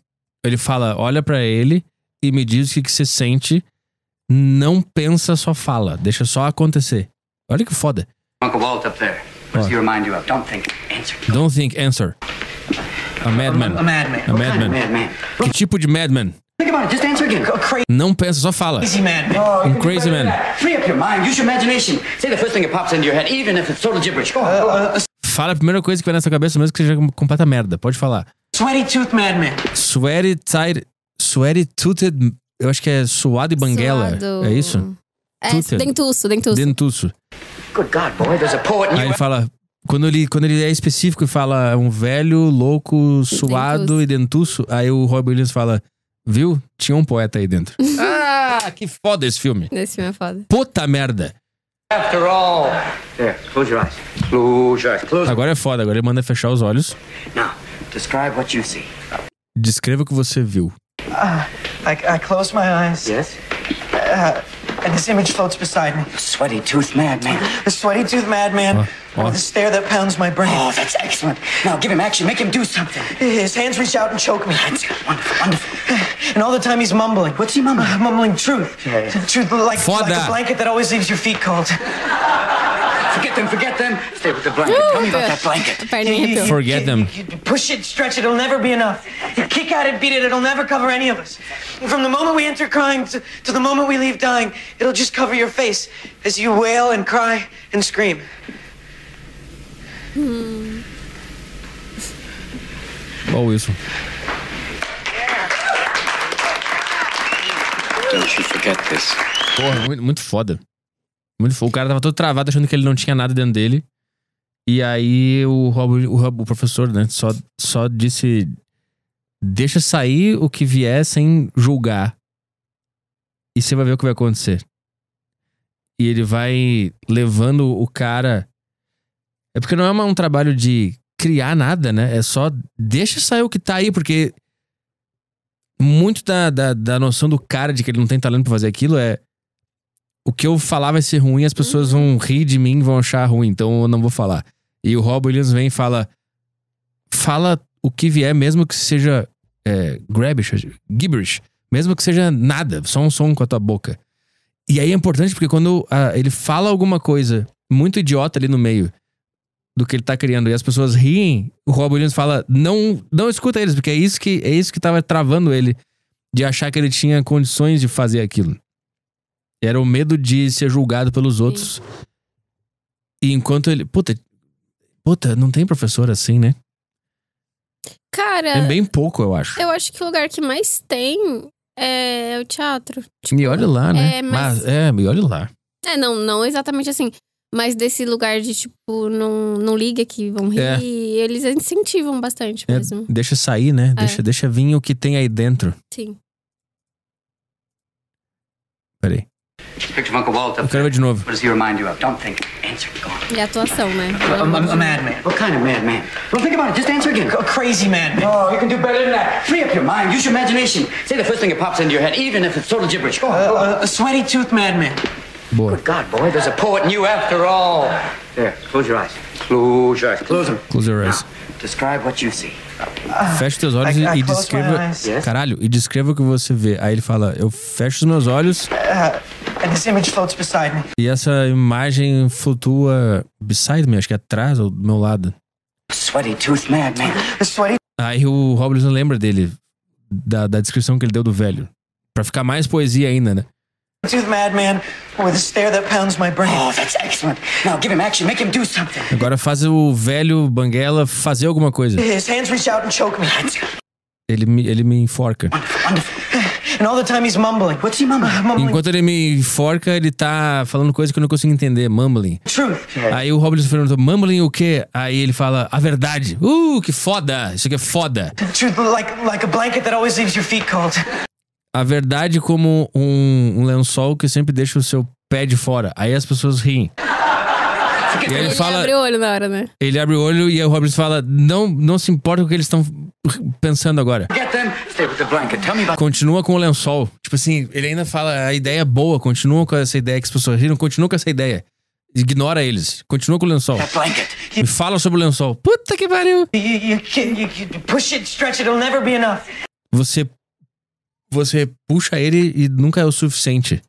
Ele fala, olha pra ele e me diz o que, que você sente. Não pensa, só fala. Deixa só acontecer. Olha que foda. Uncle Walt up there. What does he remind you of? Don't think, answer. Don't think, answer. A madman. A madman. A madman. Que tipo de madman? Não pensa, só fala. Crazy man. um oh, crazy man. Free up your mind, use your imagination. Say the first thing that pops into your head, even if it's total gibberish. Fala a primeira coisa que vai na sua cabeça, mesmo que seja completa merda. Pode falar. Sweaty tooth madman. Sweaty tight. Sweaty toothed. Eu acho que é suado e banguela. Suado. É isso? É, dentuço, dentuço. Dentuço. Good God, boy, there's a poet Aí ele fala. Quando ele, quando ele é específico e fala um velho, louco, suado dentuço. e dentuço, aí o Robert Williams fala: Viu? Tinha um poeta aí dentro. ah, que foda esse filme. Esse filme é foda. Puta merda. After all. There, close your eyes. Close your eyes. Close agora é foda, agora ele manda fechar os olhos. Now, describe what you see. Descreva o que você viu. Uh, I, I closed my eyes. Yes. Uh, and this image floats beside me. Sweaty tooth madman. The sweaty tooth madman what? What? with stare that pounds my brain. Oh, that's excellent. Now give him action. Make him do something. His hands reach out and choke me. That's wonderful. wonderful. And all the time he's mumbling. What's he mumbling? Uh, mumbling truth. Yeah, yeah. Truth like, like a blanket that always leaves your feet cold. Forget them, forget them. Stay with the blanket. Tell me about that blanket. Forget them. push it, stretch it, it'll never be enough. You kick at it, beat it, it'll never cover any of us. from the moment we enter crying to, to the moment we leave dying, it'll just cover your face as you wail and cry and scream. Ó, hmm. Don't you forget this. Porra, muito, muito foda. o cara tava todo travado, achando que ele não tinha nada dentro dele. E aí o Rob, o, Rob, o professor, né, só, só disse: deixa sair o que vier sem julgar. E você vai ver o que vai acontecer. E ele vai levando o cara. É porque não é um trabalho de criar nada, né? É só deixa sair o que tá aí, porque muito da, da, da noção do cara de que ele não tem talento pra fazer aquilo é o que eu falar vai ser ruim, as pessoas uhum. vão rir de mim, vão achar ruim, então eu não vou falar. E o Rob Williams vem e fala: fala o que vier, mesmo que seja é, grabish, gibberish, mesmo que seja nada, só um som com a tua boca. E aí é importante porque quando a, ah, ele fala alguma coisa muito idiota ali no meio do que ele tá criando e as pessoas riem, o Rob Williams fala: não, não escuta eles, porque é isso que é isso que tava travando ele de achar que ele tinha condições de fazer aquilo. Era o medo de ser julgado pelos outros. E enquanto ele. Puta, puta, não tem professor assim, né? Cara. é bem pouco, eu acho. Eu acho que o lugar que mais tem é o teatro. Tipo, olha lá, né? É, mas... Ah, mas... é, e olha lá. É, não, não exatamente assim. Mas desse lugar de, tipo, não, não liga que vão é. rir. É. Eles incentivam bastante é, mesmo. Deixa sair, né? É. Deixa, deixa vir o que tem aí dentro. Sim. Peraí. Picture of Uncle Walter. Eu quero ver What does he remind you of? Don't think. Answer. Go on. E a A, madman. What kind of madman? Well, think about it. Just answer again. A crazy madman. Oh, you can do better than that. Free up your mind. Use your imagination. Say the first thing that pops into your head, even if it's total gibberish. Go on. a sweaty tooth madman. Boy. Good God, boy. There's a poet in you after all. There. Close your eyes. Close your eyes. Close them. Close your eyes. describe what you see. Feche teus olhos I, I e, descreva. Caralho, e descreva o que você vê. Aí ele fala: Eu fecho os meus olhos. Uh, And this image floats beside me. E essa imagem flutua beside me, acho que é atrás ou do meu lado. Sweaty tooth Sweaty... Aí o Robinson lembra dele, da, da descrição que ele deu do velho. Pra ficar mais poesia ainda, né? Agora faz o velho Banguela fazer alguma coisa. Ele me, ele me enforca. Wonderful, wonderful. Enquanto ele me enforca, ele tá falando coisas que eu não consigo entender. Mumbling. Aí o Robles pergunta, mumbling o quê? Aí ele fala, a verdade. Uh, que foda. Isso aqui é foda. A verdade como um, um lençol que sempre deixa o seu pé de fora. Aí as pessoas riem. E ele, ele fala, abre o olho na hora, né? Ele abre o olho e o Robbins fala: não, não se importa com o que eles estão pensando agora. Continua com o lençol. Tipo assim, ele ainda fala: a ideia é boa, continua com essa ideia que as pessoas riram, continua com essa ideia. Ignora eles, continua com o lençol. Me fala sobre o lençol. Puta que pariu! Você. Você puxa ele e nunca é o suficiente.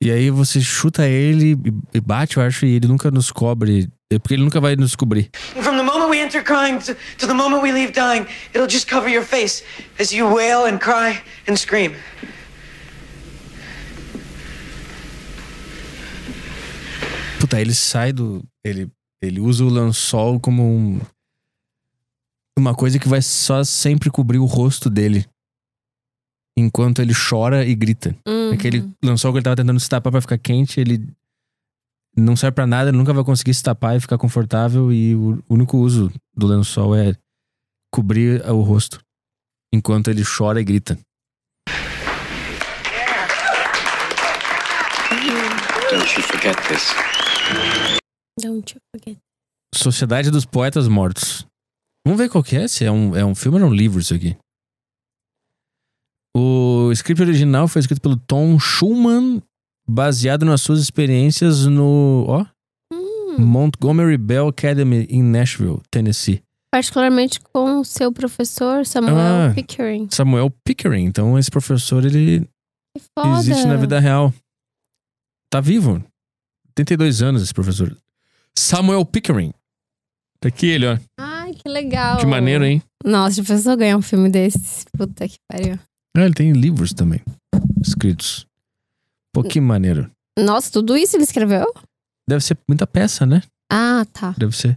E aí você chuta ele e bate, eu acho, e ele nunca nos cobre. É porque ele nunca vai nos cobrir. From the moment we enter to, to the moment we leave dying, it'll just cover your face as you wail and cry and scream. Puta, ele sai do. Ele, ele usa o lençol como um, uma coisa que vai só sempre cobrir o rosto dele enquanto ele chora e grita. Uhum. É que ele uhum. lançou que ele tava tentando se tapar pra ficar quente, ele não serve para nada, ele nunca vai conseguir se tapar e ficar confortável, e o único uso do lençol é cobrir o rosto enquanto ele chora e grita. Don't you forget this. Don't you forget. Sociedade dos Poetas Mortos. Vamos ver qual que é, se é um, é um filme ou é um livro isso aqui. O script original foi escrito pelo Tom Schulman, baseado nas suas experiências no ó, hum. Montgomery Bell Academy em Nashville, Tennessee. Particularmente com o seu professor Samuel ah, Pickering. Samuel Pickering. Então esse professor ele existe na vida real. Tá vivo. 32 anos esse professor. Samuel Pickering. Tá aqui ele, ó. Ai, que legal. Que maneiro, hein? Nossa, a pessoa ganhar um filme desse. Puta que pariu. Ah, ele tem livros também, escritos. Pô, que maneiro. Nossa, tudo isso ele escreveu? Deve ser muita peça, né? Ah, tá. Deve ser.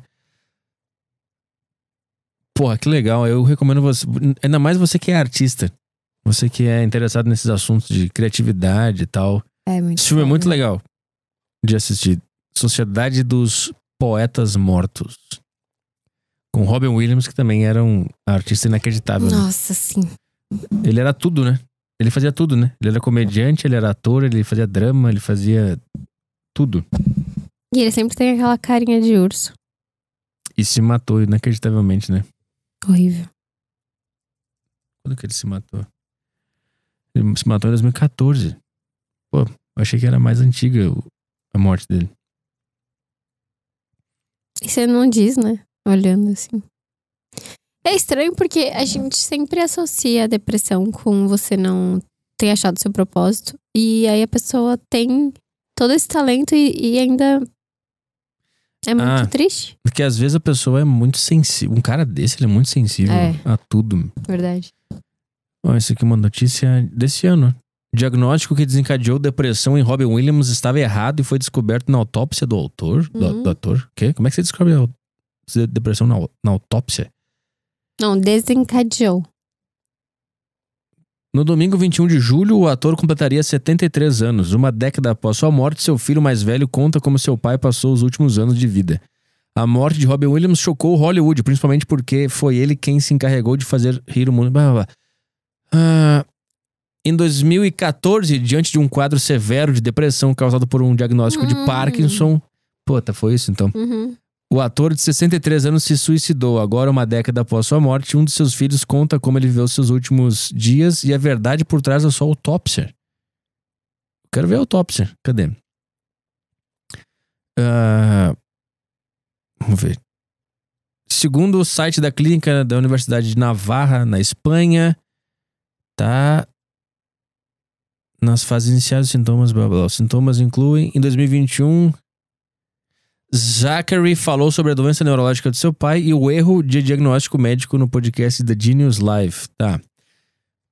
Porra, que legal. Eu recomendo você. Ainda mais você que é artista. Você que é interessado nesses assuntos de criatividade e tal. É muito Esse filme é muito legal de assistir. Sociedade dos Poetas Mortos. Com Robin Williams, que também era um artista inacreditável. Né? Nossa, né? sim. Ele era tudo, né? Ele fazia tudo, né? Ele era comediante, ele era ator, ele fazia drama, ele fazia tudo. E ele sempre tem aquela carinha de urso. E se matou inacreditavelmente, né? Horrível. Quando que ele se matou? Ele se matou em 2014. Pô, achei que era mais antiga a morte dele. E você não diz, né? Olhando assim. É estranho porque a gente sempre associa a depressão com você não ter achado seu propósito. E aí a pessoa tem todo esse talento e, e ainda. É muito ah, triste. Porque às vezes a pessoa é muito sensível. Um cara desse, ele é muito sensível é. a tudo. Verdade. Ó, isso aqui é uma notícia desse ano. Diagnóstico que desencadeou depressão em Robin Williams estava errado e foi descoberto na autópsia do autor. Uhum. Do, do ator? Quê? Como é que você descobre a depressão na, na autópsia? Não, desencadeou. No domingo 21 de julho, o ator completaria 73 anos. Uma década após sua morte, seu filho mais velho conta como seu pai passou os últimos anos de vida. A morte de Robin Williams chocou Hollywood, principalmente porque foi ele quem se encarregou de fazer rir o mundo. Blá, blá, blá. Ah, em 2014, diante de um quadro severo de depressão causado por um diagnóstico de hum. Parkinson. Puta, foi isso então. Uhum. O ator de 63 anos se suicidou. Agora, uma década após sua morte, um de seus filhos conta como ele viveu seus últimos dias e a verdade por trás da sua autópsia. Quero ver a autópsia. Cadê? Uh, vamos ver. Segundo o site da clínica da Universidade de Navarra, na Espanha, tá nas fases iniciais os sintomas, blá, blá. Os sintomas incluem, em 2021, Zachary falou sobre a doença neurológica do seu pai e o erro de diagnóstico médico no podcast The Genius Live. Tá.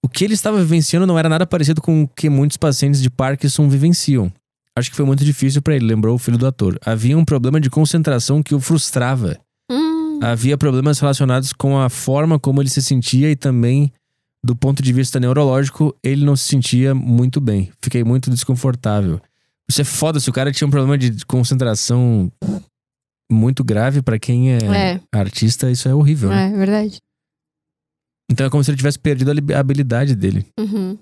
O que ele estava vivenciando não era nada parecido com o que muitos pacientes de Parkinson vivenciam. Acho que foi muito difícil para ele, lembrou o filho do ator. Havia um problema de concentração que o frustrava. Hum. Havia problemas relacionados com a forma como ele se sentia e também, do ponto de vista neurológico, ele não se sentia muito bem. Fiquei muito desconfortável. Isso é foda se o cara tinha um problema de concentração muito grave para quem é, é, artista, isso é horrível. Né? É, né? verdade. Então é como se ele tivesse perdido a habilidade dele. Uhum.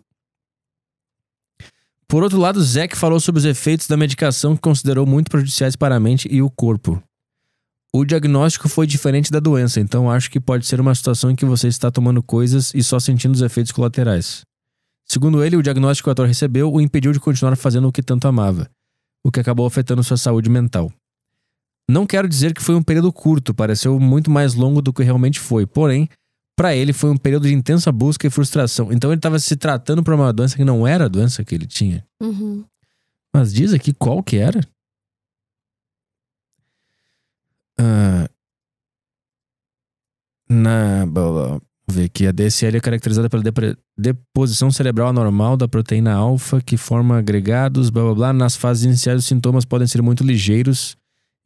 Por outro lado, Zack falou sobre os efeitos da medicação que considerou muito prejudiciais para a mente e o corpo. O diagnóstico foi diferente da doença, então acho que pode ser uma situação em que você está tomando coisas e só sentindo os efeitos colaterais. Segundo ele, o diagnóstico que o ator recebeu o impediu de continuar fazendo o que tanto amava, o que acabou afetando sua saúde mental. Não quero dizer que foi um período curto, pareceu muito mais longo do que realmente foi, porém, para ele foi um período de intensa busca e frustração. Então ele estava se tratando para uma doença que não era a doença que ele tinha. Uhum. Mas diz aqui qual que era? Uh, na. Blá, blá ver aqui. A DSL é caracterizada pela deposição cerebral anormal da proteína alfa que forma agregados, blá blá blá. Nas fases iniciais, os sintomas podem ser muito ligeiros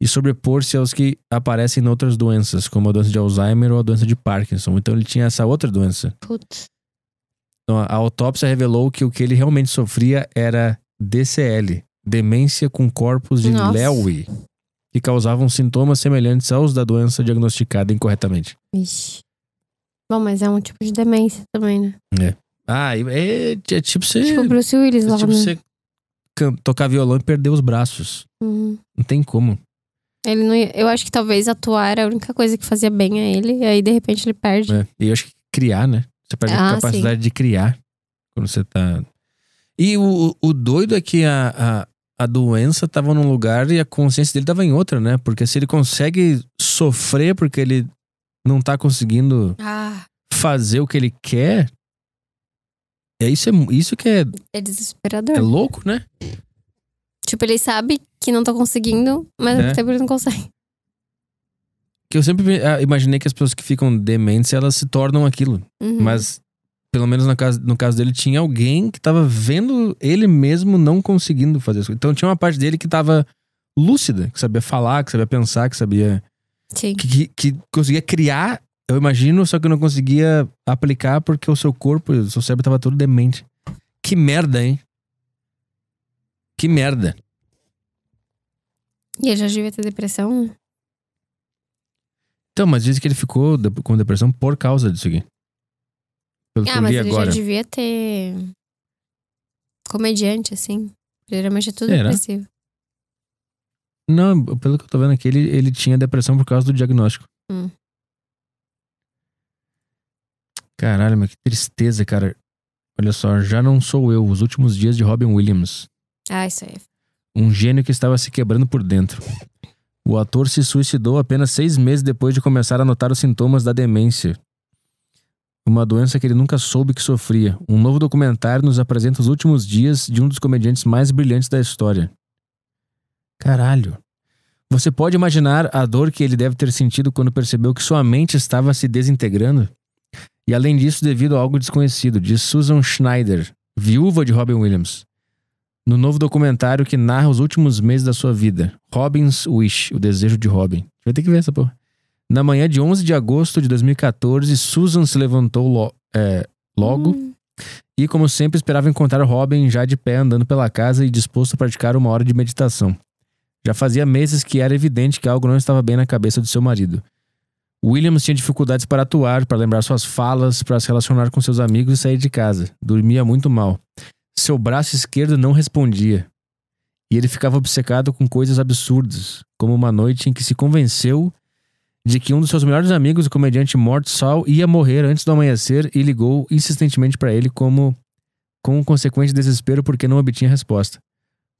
e sobrepor-se aos que aparecem em outras doenças, como a doença de Alzheimer ou a doença de Parkinson. Então ele tinha essa outra doença. Putz. Então, a autópsia revelou que o que ele realmente sofria era DCL, demência com corpos de Nossa. Lewy, que causavam sintomas semelhantes aos da doença diagnosticada incorretamente. Ixi. Bom, mas é um tipo de demência também, né? É. Ah, é, é tipo você. Tipo Bruce Willis é lá Tipo né? você tocar violão e perder os braços. Uhum. Não tem como. Ele não ia, eu acho que talvez atuar era a única coisa que fazia bem a ele, e aí de repente ele perde. É. E eu acho que criar, né? Você perde ah, a capacidade sim. de criar quando você tá. E o, o doido é que a, a, a doença tava num lugar e a consciência dele tava em outra, né? Porque se ele consegue sofrer porque ele não tá conseguindo ah. fazer o que ele quer. É isso, é isso que é. É desesperador. É louco, né? Tipo, ele sabe que não tá conseguindo, mas é. tempo ele não consegue. Que eu sempre ah, imaginei que as pessoas que ficam dementes, elas se tornam aquilo. Uhum. Mas, pelo menos no caso, no caso dele, tinha alguém que tava vendo ele mesmo não conseguindo fazer isso. Então tinha uma parte dele que tava lúcida, que sabia falar, que sabia pensar, que sabia Sim. Que, que conseguia criar, eu imagino, só que não conseguia aplicar porque o seu corpo, o seu cérebro tava todo demente. Que merda, hein? Que merda. E ele já devia ter depressão? Então, mas dizem que ele ficou com depressão por causa disso aqui. Pelo ah, que eu mas ele agora. já devia ter. Comediante, assim. Geralmente é tudo Será? depressivo. Não, pelo que eu tô vendo aqui, ele, ele tinha depressão por causa do diagnóstico. Hum. Caralho, mas que tristeza, cara. Olha só, já não sou eu. Os últimos dias de Robin Williams. Ah, isso aí. Um gênio que estava se quebrando por dentro. O ator se suicidou apenas seis meses depois de começar a notar os sintomas da demência. Uma doença que ele nunca soube que sofria. Um novo documentário nos apresenta os últimos dias de um dos comediantes mais brilhantes da história. Caralho. Você pode imaginar a dor que ele deve ter sentido quando percebeu que sua mente estava se desintegrando? E além disso, devido a algo desconhecido, diz Susan Schneider, viúva de Robin Williams, no novo documentário que narra os últimos meses da sua vida, Robin's Wish, O Desejo de Robin. Vai ter que ver essa porra. Na manhã de 11 de agosto de 2014, Susan se levantou lo é, logo hum. e, como sempre, esperava encontrar Robin já de pé andando pela casa e disposto a praticar uma hora de meditação. Já fazia meses que era evidente que algo não estava bem na cabeça do seu marido. Williams tinha dificuldades para atuar, para lembrar suas falas, para se relacionar com seus amigos e sair de casa. Dormia muito mal. Seu braço esquerdo não respondia. E ele ficava obcecado com coisas absurdas, como uma noite em que se convenceu de que um dos seus melhores amigos, o comediante Mort Sal, ia morrer antes do amanhecer e ligou insistentemente para ele como com um consequente desespero porque não obtinha resposta.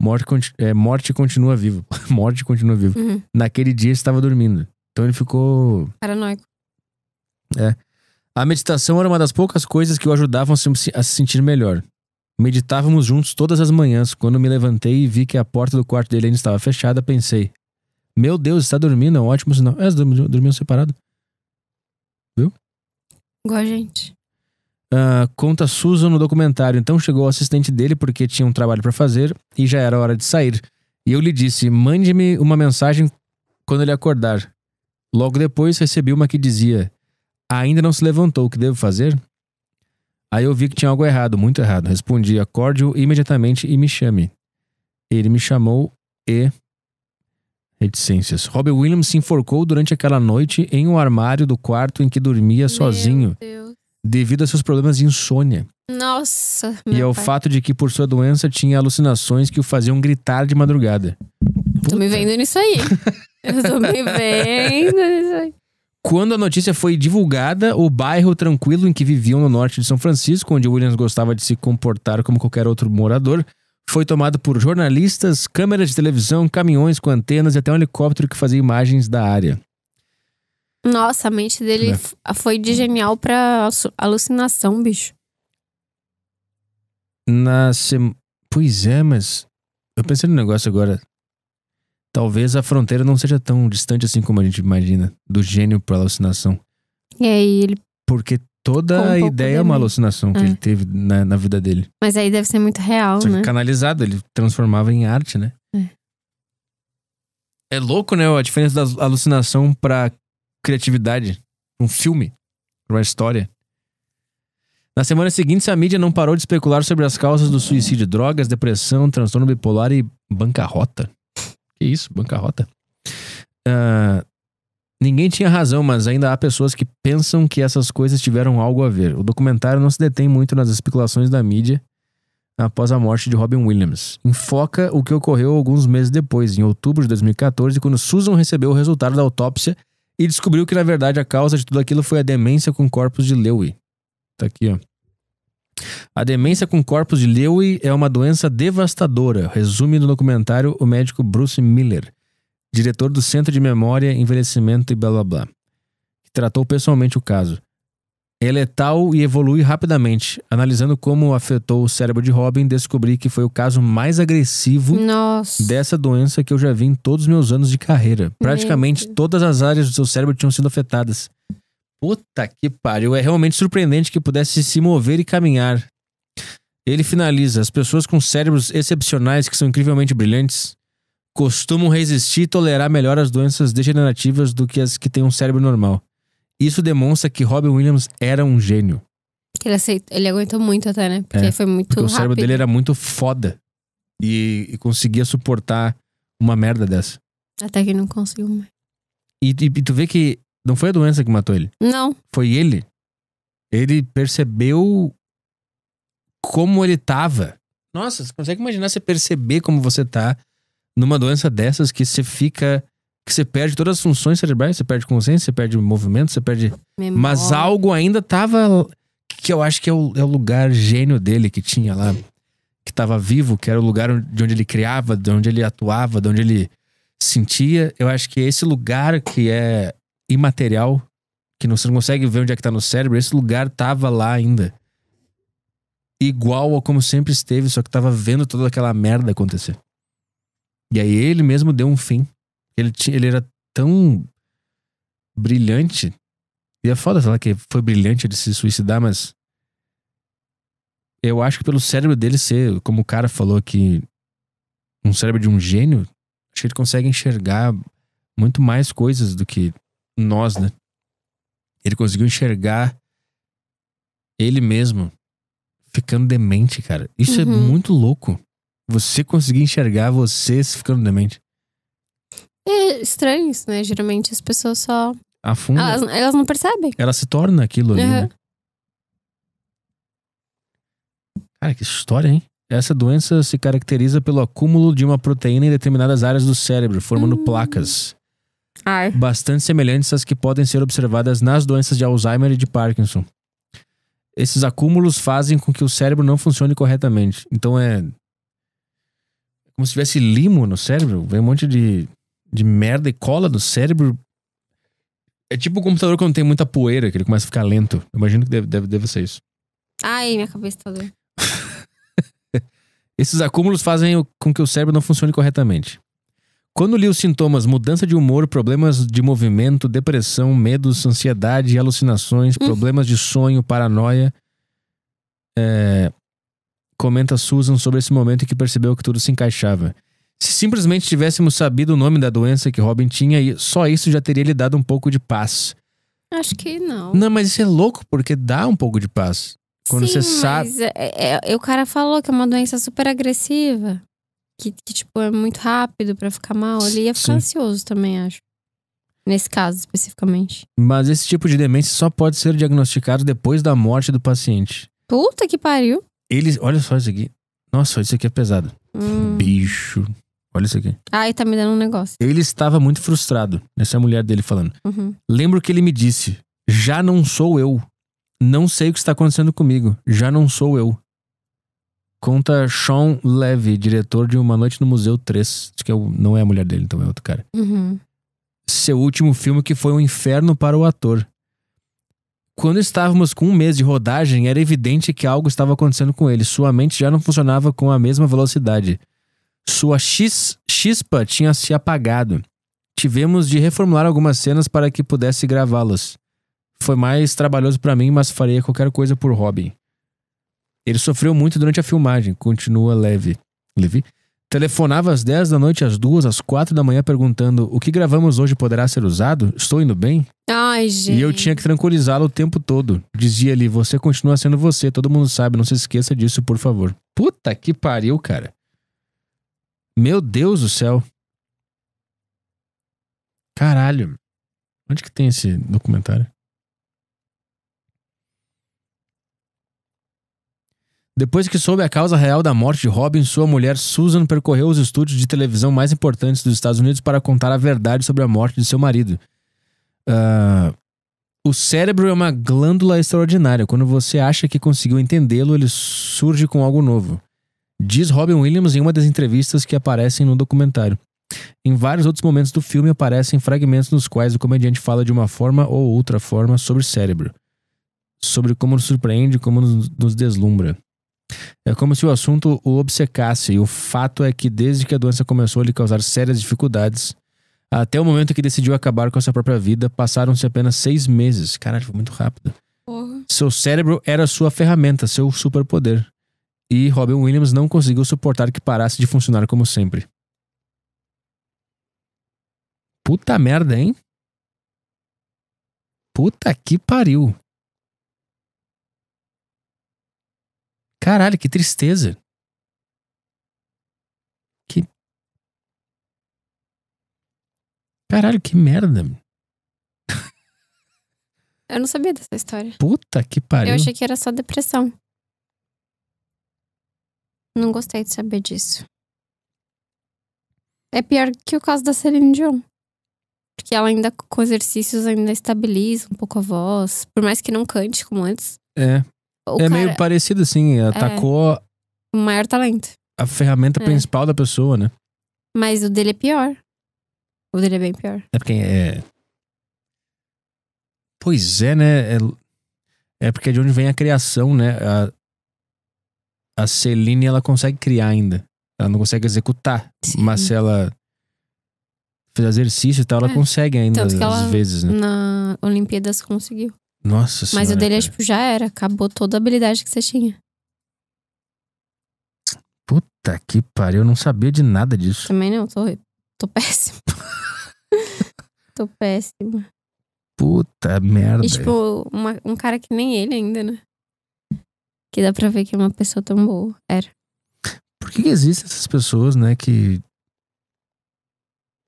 Morte, é, morte continua vivo. morte continua vivo. Uhum. Naquele dia estava dormindo. Então ele ficou. Paranoico. É. A meditação era uma das poucas coisas que o ajudavam a se sentir melhor. Meditávamos juntos todas as manhãs. Quando me levantei e vi que a porta do quarto dele ainda estava fechada, pensei: Meu Deus, está dormindo? É um ótimo sinal. É, dormiam, dormiam separado. Viu? Igual a gente. Uh, conta Susan no documentário. Então chegou o assistente dele porque tinha um trabalho para fazer e já era hora de sair. E eu lhe disse: mande-me uma mensagem quando ele acordar. Logo depois recebi uma que dizia: ainda não se levantou, o que devo fazer? Aí eu vi que tinha algo errado, muito errado. Respondi: acorde-o imediatamente e me chame. Ele me chamou e. Reticências. Robert Williams se enforcou durante aquela noite em um armário do quarto em que dormia Meu sozinho. Deus devido a seus problemas de insônia. Nossa. E ao pai. fato de que, por sua doença, tinha alucinações que o faziam gritar de madrugada. Puta. Tô me vendo nisso aí. Eu tô me vendo nisso aí. Quando a notícia foi divulgada, o bairro tranquilo em que viviam no norte de São Francisco, onde Williams gostava de se comportar como qualquer outro morador, foi tomado por jornalistas, câmeras de televisão, caminhões com antenas e até um helicóptero que fazia imagens da área. Nossa, a mente dele é. foi de genial pra alucinação, bicho. Na sem... Pois é, mas eu pensei no negócio agora. Talvez a fronteira não seja tão distante assim como a gente imagina, do gênio pra alucinação. E aí ele. Porque toda um a ideia é uma alucinação que é. ele teve na, na, vida dele. Mas aí deve ser muito real, Só né? Canalizado, ele transformava em arte, né? É. É louco, né? A diferença da alucinação pra criatividade um filme, uma história. Na semana seguinte, a mídia não parou de especular sobre as causas do suicídio, drogas, depressão, transtorno bipolar e bancarrota. Que isso, bancarrota? Uh, ninguém tinha razão, mas ainda há pessoas que pensam que essas coisas tiveram algo a ver. O documentário não se detém muito nas especulações da mídia após a morte de Robin Williams. Enfoca o que ocorreu alguns meses depois, em outubro de 2014, quando Susan recebeu o resultado da autópsia e descobriu que, na verdade, a causa de tudo aquilo foi a demência com corpos de Lewy. Tá aqui, ó. A demência com corpos de Lewy é uma doença devastadora, resume no documentário o médico Bruce Miller, diretor do Centro de Memória, Envelhecimento e blá blá blá, que tratou pessoalmente o caso é letal e evolui rapidamente. Analisando como afetou o cérebro de Robin, descobri que foi o caso mais agressivo Nossa. dessa doença que eu já vi em todos os meus anos de carreira. Praticamente todas as áreas do seu cérebro tinham sido afetadas. Puta que pariu, é realmente surpreendente que pudesse se mover e caminhar. Ele finaliza: as pessoas com cérebros excepcionais, que são incrivelmente brilhantes, costumam resistir e tolerar melhor as doenças degenerativas do que as que têm um cérebro normal. Isso demonstra que Robin Williams era um gênio. Ele, aceitou, ele aguentou muito até, né? Porque é, foi muito porque rápido. o cérebro dele era muito foda. E, e, conseguia suportar uma merda dessa. Até que não conseguiu mais. E, e, e tu vê que não foi a doença que matou ele. Não. Foi ele. Ele percebeu como ele tava. Nossa, você consegue imaginar você perceber como você tá numa doença dessas que você fica que você perde todas as funções cerebrais, você perde consciência, você perde movimento, você perde. Memória. Mas algo ainda tava. Que eu acho que é o, é o lugar gênio dele que tinha lá. Que estava vivo, que era o lugar de onde ele criava, de onde ele atuava, de onde ele sentia. Eu acho que esse lugar que é imaterial, que não, você não consegue ver onde é que tá no cérebro, esse lugar tava lá ainda. Igual ao como sempre esteve, só que tava vendo toda aquela merda acontecer. E aí ele mesmo deu um fim ele, tinha, ele era tão brilhante. E é foda falar que foi brilhante ele se suicidar, mas. Eu acho que pelo cérebro dele ser, como o cara falou que. Um cérebro de um gênio, acho que ele consegue enxergar muito mais coisas do que nós, né? Ele conseguiu enxergar ele mesmo ficando demente, cara. Isso é uhum. é muito louco. Você conseguir enxergar você ficando demente. É estranho isso, né? Geralmente as pessoas só. Afundam. Elas, elas não percebem. Ela se torna aquilo ali, uhum. né? Cara, que história, hein? Essa doença se caracteriza pelo acúmulo de uma proteína em determinadas áreas do cérebro, formando hum. placas. Ai. Bastante semelhantes às que podem ser observadas nas doenças de Alzheimer e de Parkinson. Esses acúmulos fazem com que o cérebro não funcione corretamente. Então é. Como se tivesse limo no cérebro, vem um monte de de merda e cola no cérebro. É tipo o computador quando tem muita poeira, que ele começa a ficar lento. Eu imagino que deve, deve, deve ser isso. Ai, minha cabeça tá doendo. Esses acúmulos fazem com que o cérebro não funcione corretamente. Quando li os sintomas, mudança de humor, problemas de movimento, depressão, medos, ansiedade, alucinações, hum. problemas de sonho, paranoia. É... Comenta Susan sobre esse momento em que percebeu que tudo se encaixava. Se simplesmente tivéssemos sabido o nome da doença que Robin tinha, só isso já teria lhe dado um pouco de paz. Acho que não. Não, mas isso é louco, porque dá um pouco de paz. Quando Sim, você sabe. Mas é, é, é o cara falou que é uma doença super agressiva. Que, que tipo, é muito rápido para ficar mal. Ele ia ficar Sim. ansioso também, acho. Nesse caso, especificamente. Mas esse tipo de demência só pode ser diagnosticado depois da morte do paciente. Puta que pariu. Eles. Olha só isso aqui. Nossa, isso aqui é pesado. Hum. Bicho. Olha isso aqui. Ai, ah, tá me dando um negócio. Ele estava muito frustrado. Essa é a mulher dele falando. Uhum. Lembro que ele me disse: Já não sou eu. Não sei o que está acontecendo comigo. Já não sou eu. Conta Sean Levy, diretor de Uma Noite no Museu 3. Acho que é não é a mulher dele, então é outro cara. Uhum. Seu último filme que foi um inferno para o ator. Quando estávamos com um mês de rodagem, era evidente que algo estava acontecendo com ele. Sua mente já não funcionava com a mesma velocidade. Sua x chispa tinha se apagado. Tivemos de reformular algumas cenas para que pudesse gravá-las. Foi mais trabalhoso para mim, mas faria qualquer coisa por Robin. Ele sofreu muito durante a filmagem, continua leve. Levy? Telefonava às 10 da noite, às 2, às 4 da manhã, perguntando: O que gravamos hoje poderá ser usado? Estou indo bem? Ai, gente. E eu tinha que tranquilizá-lo o tempo todo. Dizia-lhe: Você continua sendo você, todo mundo sabe, não se esqueça disso, por favor. Puta que pariu, cara. Meu Deus do céu. Caralho. Onde que tem esse documentário? Depois que soube a causa real da morte de Robin, sua mulher Susan percorreu os estúdios de televisão mais importantes dos Estados Unidos para contar a verdade sobre a morte de seu marido. Uh, o cérebro é uma glândula extraordinária. Quando você acha que conseguiu entendê-lo, ele surge com algo novo diz Robin Williams em uma das entrevistas que aparecem no documentário. Em vários outros momentos do filme aparecem fragmentos nos quais o comediante fala de uma forma ou outra forma sobre o cérebro, sobre como nos surpreende, como nos, nos deslumbra. É como se o assunto o obcecasse, e o fato é que desde que a doença começou a lhe causar sérias dificuldades, até o momento que decidiu acabar com a sua própria vida, passaram-se apenas seis meses. Caralho, foi muito rápido. Porra. Seu cérebro era sua ferramenta, seu superpoder e Robin Williams não conseguiu suportar que parasse de funcionar como sempre. Puta merda, hein? Puta que pariu. Caralho, que tristeza. Que. Caralho, que merda. Eu não sabia dessa história. Puta que pariu. Eu achei que era só depressão. Não gostei de saber disso. É pior que o caso da Celine Dion. Porque ela ainda, com exercícios, ainda estabiliza um pouco a voz. Por mais que não cante como antes. É. O é cara... meio parecido, assim. Atacou. É. O maior talento. A ferramenta é. principal da pessoa, né? Mas o dele é pior. O dele é bem pior. É porque é. Pois é, né? É, é porque é de onde vem a criação, né? A, a Celine ela consegue criar ainda. Ela não consegue executar, Sim. mas se ela fizer exercício e tal, ela é. consegue ainda às ela, vezes, né? Na Olimpíadas conseguiu. Nossa Senhora. Mas o dele, cara. tipo, já era. Acabou toda a habilidade que você tinha. Puta que pariu, eu não sabia de nada disso. Também não, tô, tô péssimo. tô péssima. Puta merda. E, tipo, uma, um cara que nem ele ainda, né? que dá pra ver que é uma pessoa tão boa. Era. Por que, que existem essas pessoas, né, que.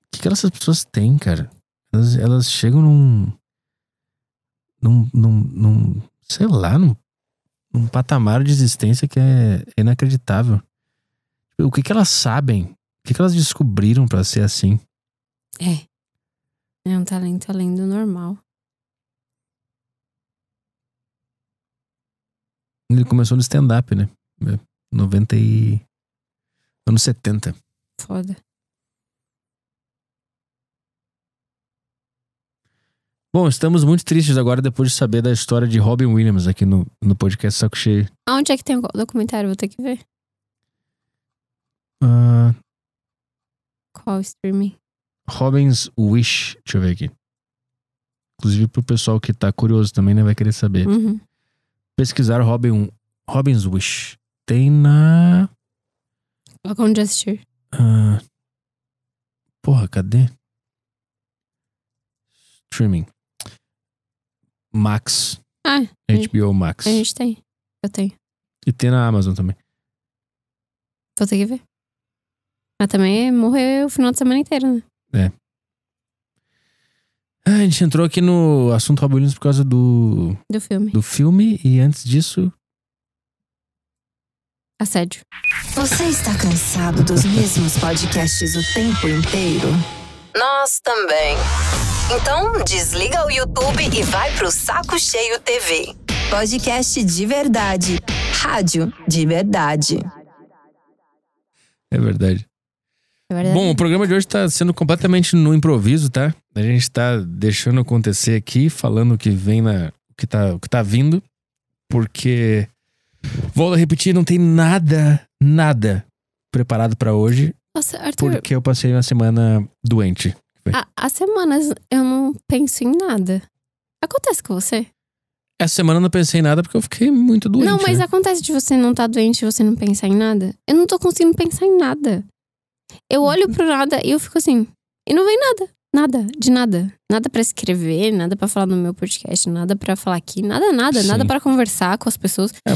O que, que essas pessoas têm, cara? Elas, elas chegam num, num. num. num. sei lá, num, num patamar de existência que é inacreditável. O que, que elas sabem? O que, que elas descobriram para ser assim? É. É um talento além do normal. Ele começou no stand-up, né? 90 é, e... Anos 70. Foda. Bom, estamos muito tristes agora depois de saber da história de Robin Williams aqui no, no podcast Saco Cheio. Onde é que tem o documentário? Vou ter que ver. Uh... Qual streaming? Robin's Wish. Deixa eu ver aqui. Inclusive pro pessoal que tá curioso também, né? Vai querer saber. Uhum pesquisar Robin, Robin's Wish. Tem na. Onde assistir? Ah, porra, cadê? Streaming. Max. Ah, HBO Max. A gente tem. Eu tenho. E tem na Amazon também. Vou ter que ver. Mas também morreu o final de semana inteiro, né? É. Ah, a gente entrou aqui no assunto Rob Williams por causa do. Do filme. Do filme, e antes disso. Assédio. Você está cansado dos mesmos podcasts o tempo inteiro? Nós também. Então, desliga o YouTube e vai pro Saco Cheio TV. Podcast de verdade. Rádio de verdade. É verdade. É verdade. Bom, o programa de hoje tá sendo completamente no improviso, tá? A gente está deixando acontecer aqui, falando o que vem na. O que tá, que tá vindo, porque. Volto a repetir, não tem nada, nada preparado para hoje. Nossa, Arthur. Porque eu passei uma semana doente. as semanas eu não penso em nada. Acontece com você? Essa semana eu não pensei em nada porque eu fiquei muito doente. Não, mas né? acontece de você não estar tá doente e você não pensar em nada. Eu não tô conseguindo pensar em nada. Eu uhum. olho pro nada e eu fico assim, e não vem nada. Nada, de nada. Nada para escrever, nada para falar no meu podcast, nada para falar aqui, nada, nada, Sim. nada para conversar com as pessoas. É,